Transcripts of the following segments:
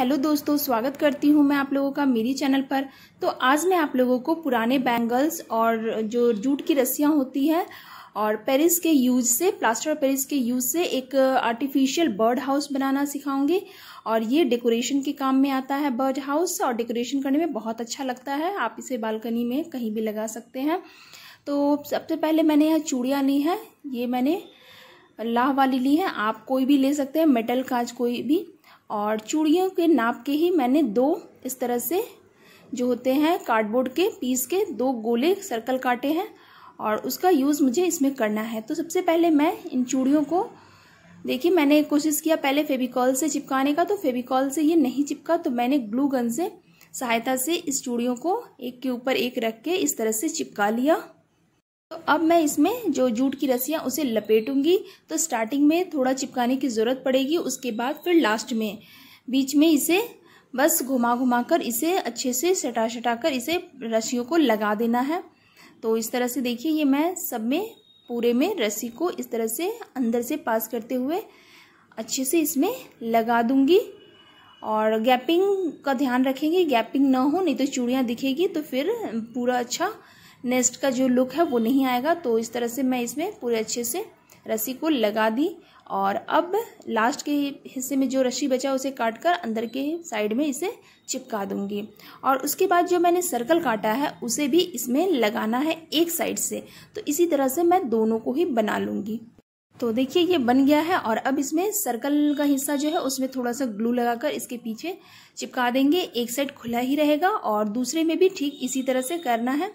hello दोस्तों स्वागत करती हूँ मैं आप लोगों का मेरी चैनल पर तो आज मैं आप लोगों को पुराने बैंगल्स और जो जूट की रस्सियाँ होती है और पेरिस के यूज से प्लास्टर पेरिस के यूज से एक आर्टिफिशियल बर्ड हाउस बनाना सिखाऊंगी और ये डेकोरेशन के काम में आता है बर्ड हाउस और डेकोरेशन करने में बहुत अच्छा लगता है आप इसे बालकनी में कहीं भी लगा सकते हैं तो सबसे पहले मैंने यहाँ चूड़ियाँ ली हैं ये मैंने लाह वाली ली है आप कोई भी ले सकते हैं मेटल काज कोई भी और चूड़ियों के नाप के ही मैंने दो इस तरह से जो होते हैं कार्डबोर्ड के पीस के दो गोले सर्कल काटे हैं और उसका यूज़ मुझे इसमें करना है तो सबसे पहले मैं इन चूड़ियों को देखिए मैंने कोशिश किया पहले फेविकॉल से चिपकाने का तो फेविकॉल से ये नहीं चिपका तो मैंने ग्लू गन से सहायता से इस चूड़ियों को एक के ऊपर एक रख के इस तरह से चिपका लिया तो अब मैं इसमें जो जूट की रस्सियाँ उसे लपेटूंगी तो स्टार्टिंग में थोड़ा चिपकाने की ज़रूरत पड़ेगी उसके बाद फिर लास्ट में बीच में इसे बस घुमा घुमा कर इसे अच्छे से सटा सटा कर इसे रस्सियों को लगा देना है तो इस तरह से देखिए ये मैं सब में पूरे में रस्सी को इस तरह से अंदर से पास करते हुए अच्छे से इसमें लगा दूँगी और गैपिंग का ध्यान रखेंगे गैपिंग ना हो नहीं तो चूड़ियाँ दिखेगी तो फिर पूरा अच्छा नेस्ट का जो लुक है वो नहीं आएगा तो इस तरह से मैं इसमें पूरे अच्छे से रस्सी को लगा दी और अब लास्ट के हिस्से में जो रस्सी बचा उसे काट कर अंदर के साइड में इसे चिपका दूंगी और उसके बाद जो मैंने सर्कल काटा है उसे भी इसमें लगाना है एक साइड से तो इसी तरह से मैं दोनों को ही बना लूँगी तो देखिए ये बन गया है और अब इसमें सर्कल का हिस्सा जो है उसमें थोड़ा सा ग्लू लगाकर इसके पीछे चिपका देंगे एक साइड खुला ही रहेगा और दूसरे में भी ठीक इसी तरह से करना है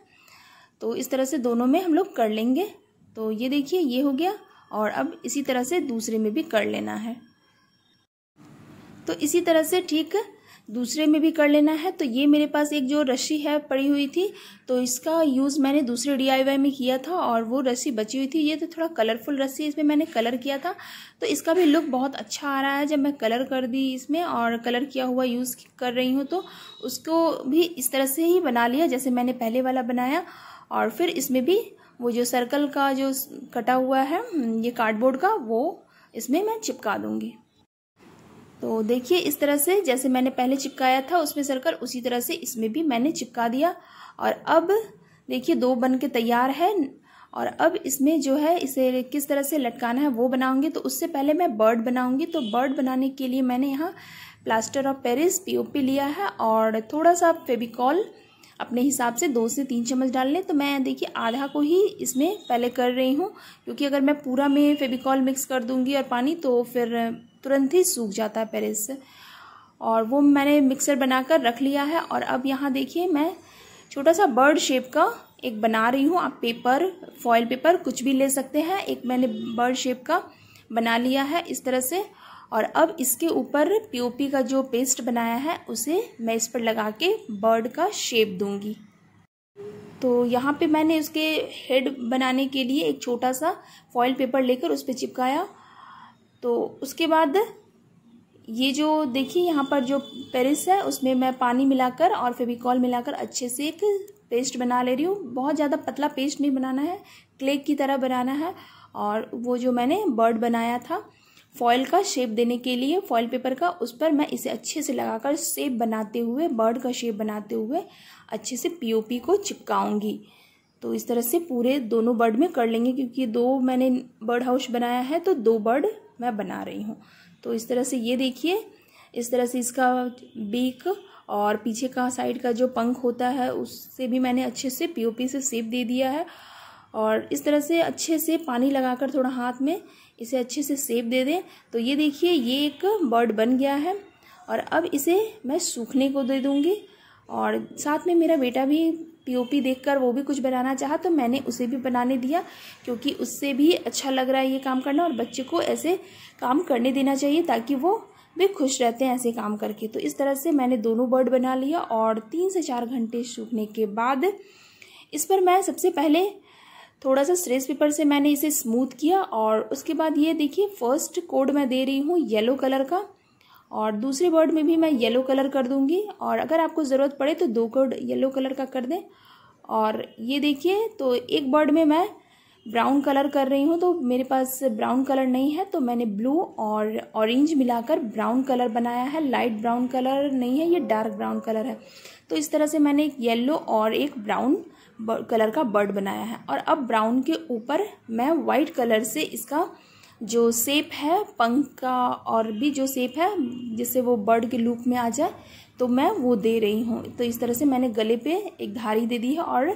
तो इस तरह से दोनों में हम लोग कर लेंगे तो ये देखिए ये हो गया और अब इसी तरह से दूसरे में भी कर लेना है तो इसी तरह से ठीक दूसरे में भी कर लेना है तो ये मेरे पास एक जो रस्सी है पड़ी हुई थी तो इसका यूज़ मैंने दूसरे डी में किया था और वो रस्सी बची हुई थी ये तो थोड़ा कलरफुल रस्सी इसमें मैंने कलर किया था तो इसका भी लुक बहुत अच्छा आ रहा है जब मैं कलर कर दी इसमें और कलर किया हुआ यूज़ कर रही हूँ तो उसको भी इस तरह से ही बना लिया जैसे मैंने पहले वाला बनाया और फिर इसमें भी वो जो सर्कल का जो कटा हुआ है ये कार्डबोर्ड का वो इसमें मैं चिपका दूंगी तो देखिए इस तरह से जैसे मैंने पहले चिपकाया था उसमें सर्कल उसी तरह से इसमें भी मैंने चिपका दिया और अब देखिए दो बन के तैयार है और अब इसमें जो है इसे किस तरह से लटकाना है वो बनाऊंगी तो उससे पहले मैं बर्ड बनाऊंगी तो बर्ड बनाने के लिए मैंने यहाँ प्लास्टर ऑफ पेरिस पीओपी लिया है और थोड़ा सा फेविकॉल अपने हिसाब से दो से तीन चम्मच डाल लें तो मैं देखिए आधा को ही इसमें पहले कर रही हूँ क्योंकि अगर मैं पूरा में फेविकॉल मिक्स कर दूँगी और पानी तो फिर तुरंत ही सूख जाता है पेरिस और वो मैंने मिक्सर बनाकर रख लिया है और अब यहाँ देखिए मैं छोटा सा बर्ड शेप का एक बना रही हूँ आप पेपर फॉयल पेपर कुछ भी ले सकते हैं एक मैंने बर्ड शेप का बना लिया है इस तरह से और अब इसके ऊपर पीओपी का जो पेस्ट बनाया है उसे मैं इस पर लगा के बर्ड का शेप दूंगी तो यहाँ पे मैंने उसके हेड बनाने के लिए एक छोटा सा फॉइल पेपर लेकर उस पर चिपकाया तो उसके बाद ये जो देखिए यहाँ पर जो पेरिस है उसमें मैं पानी मिलाकर और फेविकॉल मिलाकर अच्छे से एक पेस्ट बना ले रही हूँ बहुत ज़्यादा पतला पेस्ट नहीं बनाना है क्लेक की तरह बनाना है और वो जो मैंने बर्ड बनाया था फॉइल का शेप देने के लिए फॉइल पेपर का उस पर मैं इसे अच्छे से लगाकर शेप बनाते हुए बर्ड का शेप बनाते हुए अच्छे से पीओपी को चिपकाऊंगी तो इस तरह से पूरे दोनों बर्ड में कर लेंगे क्योंकि दो मैंने बर्ड हाउस बनाया है तो दो बर्ड मैं बना रही हूँ तो इस तरह से ये देखिए इस तरह से इसका बीक और पीछे का साइड का जो पंख होता है उससे भी मैंने अच्छे से पीओपी से सेप दे दिया है और इस तरह से अच्छे से पानी लगाकर थोड़ा हाथ में इसे अच्छे से सेब दे दें तो ये देखिए ये एक बर्ड बन गया है और अब इसे मैं सूखने को दे दूँगी और साथ में मेरा बेटा भी पीओपी देखकर वो भी कुछ बनाना चाहा तो मैंने उसे भी बनाने दिया क्योंकि उससे भी अच्छा लग रहा है ये काम करना और बच्चे को ऐसे काम करने देना चाहिए ताकि वो भी खुश रहते हैं ऐसे काम करके तो इस तरह से मैंने दोनों बर्ड बना लिया और तीन से चार घंटे सूखने के बाद इस पर मैं सबसे पहले थोड़ा सा स्ट्रेस पेपर से मैंने इसे स्मूथ किया और उसके बाद ये देखिए फर्स्ट कोड मैं दे रही हूँ येलो कलर का और दूसरे वर्ड में भी मैं येलो कलर कर दूंगी और अगर आपको ज़रूरत पड़े तो दो कोड येलो कलर का कर दें और ये देखिए तो एक वर्ड में मैं ब्राउन कलर कर रही हूँ तो मेरे पास ब्राउन कलर नहीं है तो मैंने ब्लू और ऑरेंज मिलाकर ब्राउन कलर बनाया है लाइट ब्राउन कलर नहीं है ये डार्क ब्राउन कलर है तो इस तरह से मैंने एक येलो और एक ब्राउन कलर का बर्ड बनाया है और अब ब्राउन के ऊपर मैं वाइट कलर से इसका जो सेप है पंख का और भी जो सेप है जिससे वो बर्ड के लूप में आ जाए तो मैं वो दे रही हूँ तो इस तरह से मैंने गले पे एक धारी दे दी है और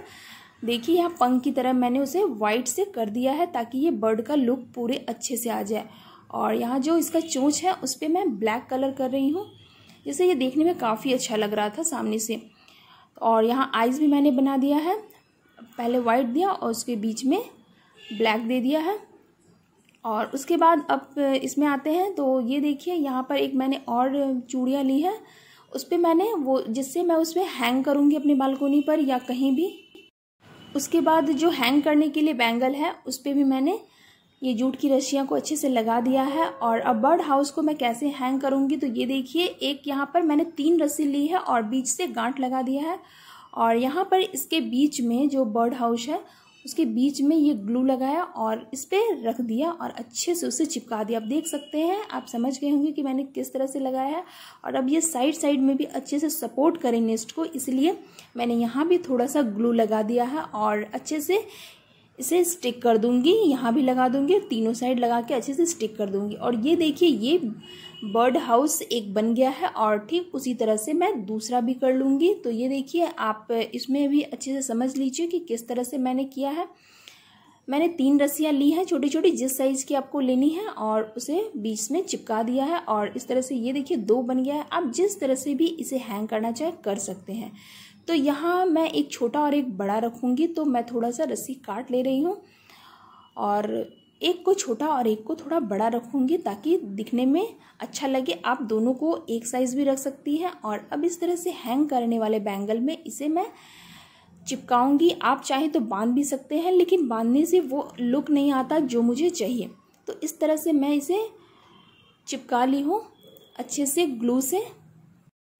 देखिए यहाँ पंख की तरह मैंने उसे वाइट से कर दिया है ताकि ये बर्ड का लुक पूरे अच्छे से आ जाए और यहाँ जो इसका चोंच है उस पर मैं ब्लैक कलर कर रही हूँ जैसे ये देखने में काफ़ी अच्छा लग रहा था सामने से और यहाँ आइज़ भी मैंने बना दिया है पहले वाइट दिया और उसके बीच में ब्लैक दे दिया है और उसके बाद अब इसमें आते हैं तो ये देखिए यहाँ पर एक मैंने और चूड़ियाँ ली है उस पर मैंने वो जिससे मैं उस पर हैंग करूँगी अपनी बालकोनी पर या कहीं भी उसके बाद जो हैंग करने के लिए बैंगल है उस पर भी मैंने ये जूट की रस्सियाँ को अच्छे से लगा दिया है और अब बर्ड हाउस को मैं कैसे हैंग करूँगी तो ये देखिए एक यहाँ पर मैंने तीन रस्सी ली है और बीच से गांठ लगा दिया है और यहाँ पर इसके बीच में जो बर्ड हाउस है उसके बीच में ये ग्लू लगाया और इस पर रख दिया और अच्छे से उसे चिपका दिया आप देख सकते हैं आप समझ गए होंगे कि मैंने किस तरह से लगाया है और अब ये साइड साइड में भी अच्छे से सपोर्ट करें नेस्ट को इसलिए मैंने यहाँ भी थोड़ा सा ग्लू लगा दिया है और अच्छे से इसे स्टिक कर दूंगी यहाँ भी लगा दूंगी तीनों साइड लगा के अच्छे से स्टिक कर दूंगी और ये देखिए ये बर्ड हाउस एक बन गया है और ठीक उसी तरह से मैं दूसरा भी कर लूँगी तो ये देखिए आप इसमें भी अच्छे से समझ लीजिए कि किस तरह से मैंने किया है मैंने तीन रस्सियाँ ली हैं छोटी छोटी जिस साइज़ की आपको लेनी है और उसे बीच में चिपका दिया है और इस तरह से ये देखिए दो बन गया है आप जिस तरह से भी इसे हैंग करना चाहे कर सकते हैं तो यहाँ मैं एक छोटा और एक बड़ा रखूँगी तो मैं थोड़ा सा रस्सी काट ले रही हूँ और एक को छोटा और एक को थोड़ा बड़ा रखूँगी ताकि दिखने में अच्छा लगे आप दोनों को एक साइज़ भी रख सकती हैं और अब इस तरह से हैंग करने वाले बैंगल में इसे मैं चिपकाऊँगी आप चाहें तो बांध भी सकते हैं लेकिन बांधने से वो लुक नहीं आता जो मुझे चाहिए तो इस तरह से मैं इसे चिपका ली हूँ अच्छे से ग्लू से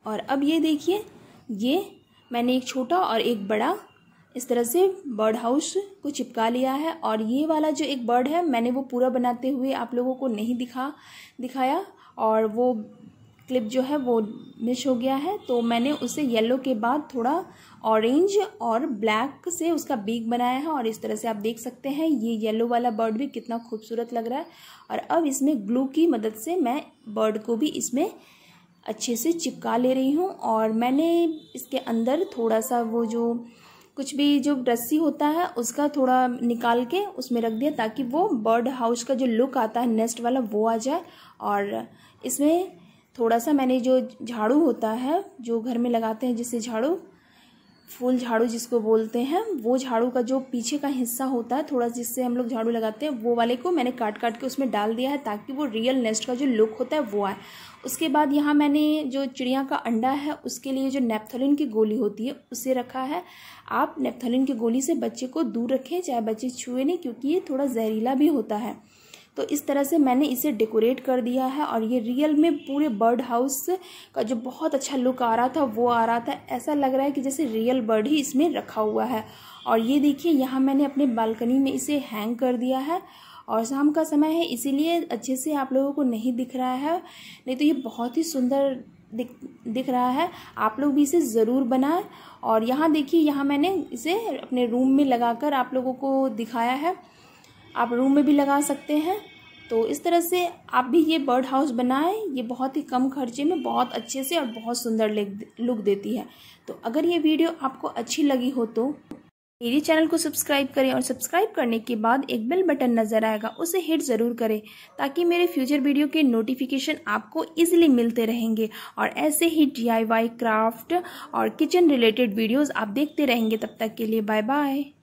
और अब ये देखिए ये मैंने एक छोटा और एक बड़ा इस तरह से बर्ड हाउस को चिपका लिया है और ये वाला जो एक बर्ड है मैंने वो पूरा बनाते हुए आप लोगों को नहीं दिखा दिखाया और वो क्लिप जो है वो मिस हो गया है तो मैंने उसे येलो के बाद थोड़ा ऑरेंज और ब्लैक से उसका बीक बनाया है और इस तरह से आप देख सकते हैं ये येलो वाला बर्ड भी कितना खूबसूरत लग रहा है और अब इसमें ग्लू की मदद से मैं बर्ड को भी इसमें अच्छे से चिपका ले रही हूँ और मैंने इसके अंदर थोड़ा सा वो जो कुछ भी जो रस्सी होता है उसका थोड़ा निकाल के उसमें रख दिया ताकि वो बर्ड हाउस का जो लुक आता है नेस्ट वाला वो आ जाए और इसमें थोड़ा सा मैंने जो झाड़ू होता है जो घर में लगाते हैं जिससे झाड़ू फूल झाड़ू जिसको बोलते हैं वो झाड़ू का जो पीछे का हिस्सा होता है थोड़ा जिससे हम लोग झाड़ू लगाते हैं वो वाले को मैंने काट काट के उसमें डाल दिया है ताकि वो रियल नेस्ट का जो लुक होता है वो आए उसके बाद यहाँ मैंने जो चिड़िया का अंडा है उसके लिए जो नेपथलिन की गोली होती है उसे रखा है आप नेपथलिन की गोली से बच्चे को दूर रखें चाहे बच्चे छुए नहीं क्योंकि ये थोड़ा जहरीला भी होता है तो इस तरह से मैंने इसे डेकोरेट कर दिया है और ये रियल में पूरे बर्ड हाउस का जो बहुत अच्छा लुक आ रहा था वो आ रहा था ऐसा लग रहा है कि जैसे रियल बर्ड ही इसमें रखा हुआ है और ये देखिए यहाँ मैंने अपने बालकनी में इसे हैंग कर दिया है और शाम का समय है इसीलिए अच्छे से आप लोगों को नहीं दिख रहा है नहीं तो ये बहुत ही सुंदर दिख दिख रहा है आप लोग भी इसे ज़रूर बनाएं और यहाँ देखिए यहाँ मैंने इसे अपने रूम में लगाकर आप लोगों को दिखाया है आप रूम में भी लगा सकते हैं तो इस तरह से आप भी ये बर्ड हाउस बनाएं ये बहुत ही कम खर्चे में बहुत अच्छे से और बहुत सुंदर लुक देती है तो अगर ये वीडियो आपको अच्छी लगी हो तो मेरे चैनल को सब्सक्राइब करें और सब्सक्राइब करने के बाद एक बेल बटन नज़र आएगा उसे हिट ज़रूर करें ताकि मेरे फ्यूचर वीडियो के नोटिफिकेशन आपको इजीली मिलते रहेंगे और ऐसे ही डी क्राफ्ट और किचन रिलेटेड वीडियोस आप देखते रहेंगे तब तक के लिए बाय बाय